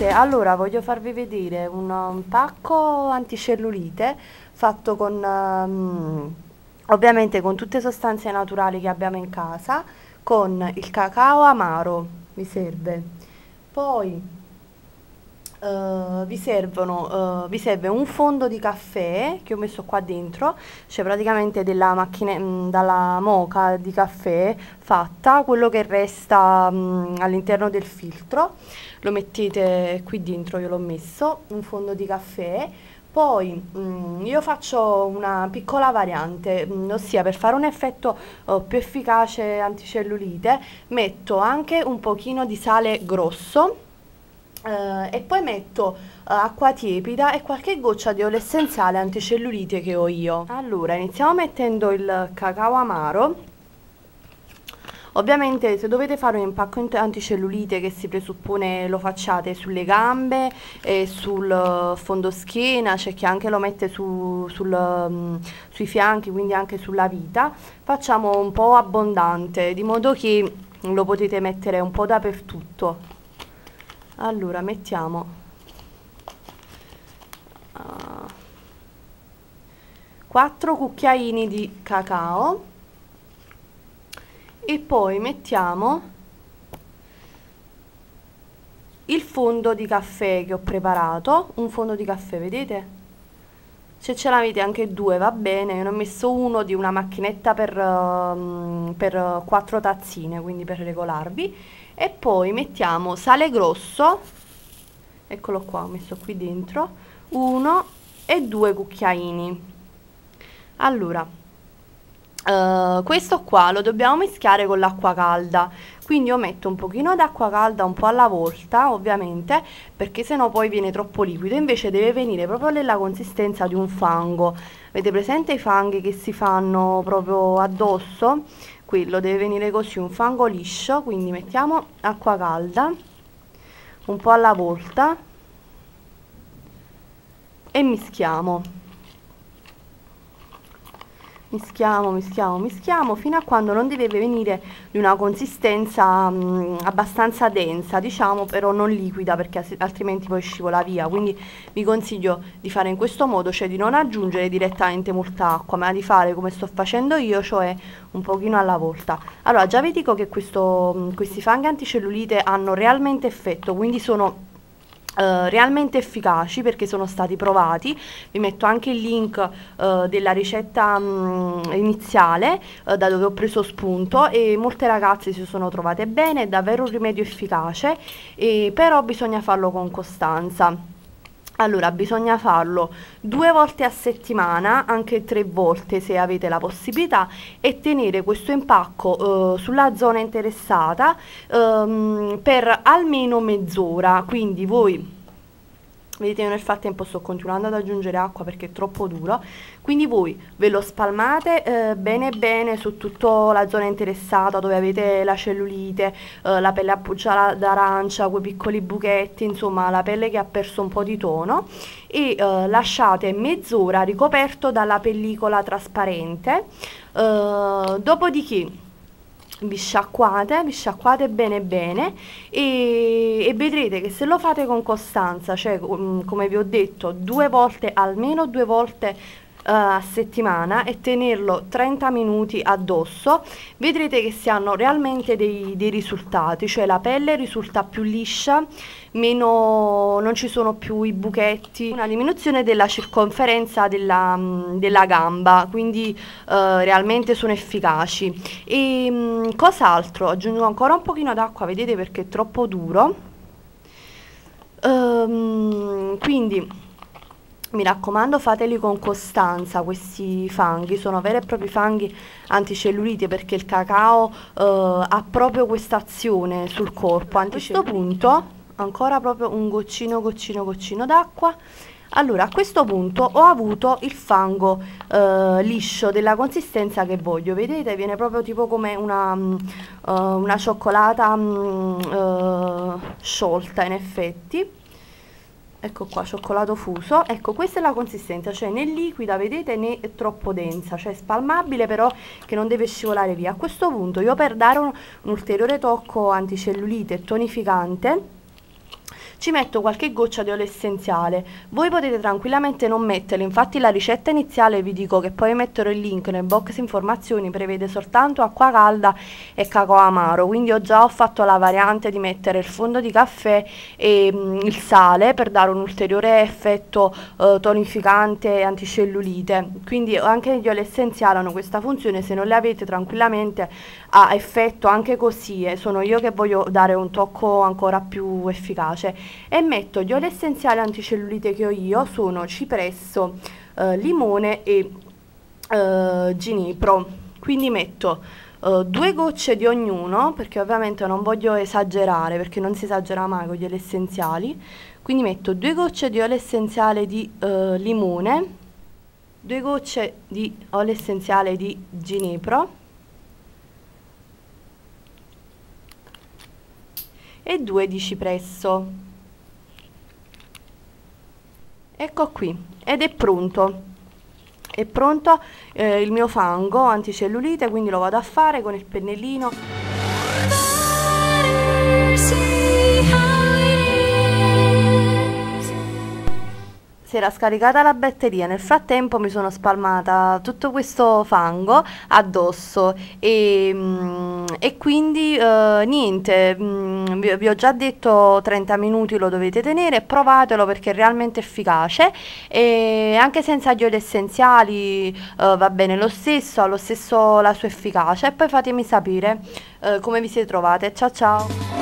Salute, allora voglio farvi vedere un, un pacco anticellulite fatto con um, ovviamente con tutte sostanze naturali che abbiamo in casa con il cacao amaro mi serve poi eh, vi, servono, uh, vi, serve un fondo di caffè che ho messo qua dentro, cioè praticamente della macchina, mh, mm, dalla moca di caffè fatta, quello che resta mh, mm, all'interno del filtro, lo mettete qui dentro, io l'ho messo, un fondo di caffè, poi mh, mm, io faccio una piccola variante, mh, ossia per fare un effetto uh, più efficace anticellulite metto anche un pochino di sale grosso Uh, e poi metto uh, acqua tiepida e qualche goccia di olio essenziale anticellulite che ho io. Allora, iniziamo mettendo il cacao amaro. Ovviamente se dovete fare un impacco anticellulite che si presuppone lo facciate sulle gambe e sul eh, fondoschiena, c'è chi anche lo mette su, sul, mm, sui fianchi, quindi anche sulla vita, facciamo un po' abbondante, di modo che lo potete mettere un po' dappertutto allora mettiamo uh, ah, 4 cucchiaini di cacao e poi mettiamo il fondo di caffè che ho preparato un fondo di caffè vedete se ce l'avete anche due va bene, io ne ho messo uno di una macchinetta per, uh, per quattro tazzine, quindi per regolarvi, e poi mettiamo sale grosso, eccolo qua, ho messo qui dentro, uno e due cucchiaini. Allora, eh, questo qua lo dobbiamo mischiare con l'acqua calda quindi io metto un pochino d'acqua calda un po' alla volta ovviamente perché sennò poi viene troppo liquido invece deve venire proprio nella consistenza di un fango avete presente i fanghi che si fanno proprio addosso? quello deve venire così un fango liscio quindi mettiamo acqua calda un po' alla volta e mischiamo mischiamo, mischiamo, mischiamo fino a quando non deve venire di una consistenza mh, mm, abbastanza densa, diciamo però non liquida perché altrimenti poi scivola via, quindi vi consiglio di fare in questo modo, cioè di non aggiungere direttamente molta acqua, ma di fare come sto facendo io, cioè un pochino alla volta. Allora già vi dico che questo, mh, mm, questi fanghi anticellulite hanno realmente effetto, quindi sono eh, realmente efficaci perché sono stati provati. Vi metto anche il link uh, della ricetta mh, mm, iniziale uh, da dove ho preso spunto e molte ragazze si sono trovate bene, è davvero un rimedio efficace, e, però bisogna farlo con costanza. Allora, bisogna farlo due volte a settimana, anche tre volte se avete la possibilità, e tenere questo impacco eh, sulla zona interessata ehm, per almeno mezz'ora. Quindi voi vedete io nel frattempo sto continuando ad aggiungere acqua perché è troppo duro quindi voi ve lo spalmate eh, bene bene su tutta la zona interessata dove avete la cellulite eh, la pelle appoggiata d'arancia quei piccoli buchetti insomma la pelle che ha perso un po' di tono e eh, lasciate mezz'ora ricoperto dalla pellicola trasparente eh, dopodiché vi sciacquate, vi sciacquate bene bene e, e, vedrete che se lo fate con costanza, cioè com, mm, come vi ho detto, due volte almeno due volte eh, a settimana e tenerlo 30 minuti addosso vedrete che si hanno realmente dei, dei risultati cioè la pelle risulta più liscia meno non ci sono più i buchetti una diminuzione della circonferenza della, mm, della gamba quindi eh, realmente sono efficaci e mm, cos'altro aggiungo ancora un pochino d'acqua vedete perché è troppo duro ehm, quindi mi raccomando fateli con costanza questi fanghi, sono veri e propri fanghi anticellulite perché il cacao eh, ha proprio questa azione sul corpo. A questo punto ancora proprio un goccino goccino goccino d'acqua. Allora a questo punto ho avuto il fango eh, liscio della consistenza che voglio, vedete viene proprio tipo come una, mh, mm, eh, uh, una cioccolata mh, mm, eh, uh, sciolta in effetti ecco qua cioccolato fuso ecco questa è la consistenza cioè né liquida vedete né troppo densa cioè spalmabile però che non deve scivolare via a questo punto io per dare un, un ulteriore tocco anticellulite e tonificante ci metto qualche goccia di olio essenziale. Voi potete tranquillamente non metterlo, infatti la ricetta iniziale vi dico che poi metterò il link nel box informazioni prevede soltanto acqua calda e cacao amaro, quindi ho già ho fatto la variante di mettere il fondo di caffè e mh, mm, il sale per dare un ulteriore effetto eh, tonificante e anticellulite. Quindi anche gli oli essenziali hanno questa funzione, se non le avete tranquillamente a effetto anche così e eh, sono io che voglio dare un tocco ancora più efficace e metto gli oli essenziali anticellulite che ho io sono cipresso, eh, limone e eh, ginipro quindi metto eh, due gocce di ognuno perché ovviamente non voglio esagerare perché non si esagera mai con gli oli essenziali quindi metto due gocce di olio essenziale di eh, limone due gocce di olio essenziale di ginepro e 2 di cipresso. Ecco qui, ed è pronto. È pronto eh, il mio fango anticellulite, quindi lo vado a fare con il pennellino. si era scaricata la batteria, nel frattempo mi sono spalmata tutto questo fango addosso e, mm, e quindi eh, niente, mm, vi, vi, ho già detto 30 minuti lo dovete tenere, provatelo perché è realmente efficace e anche senza gli oli essenziali eh, va bene lo stesso, ha lo stesso la sua efficacia e poi fatemi sapere eh, come vi siete trovate, ciao ciao!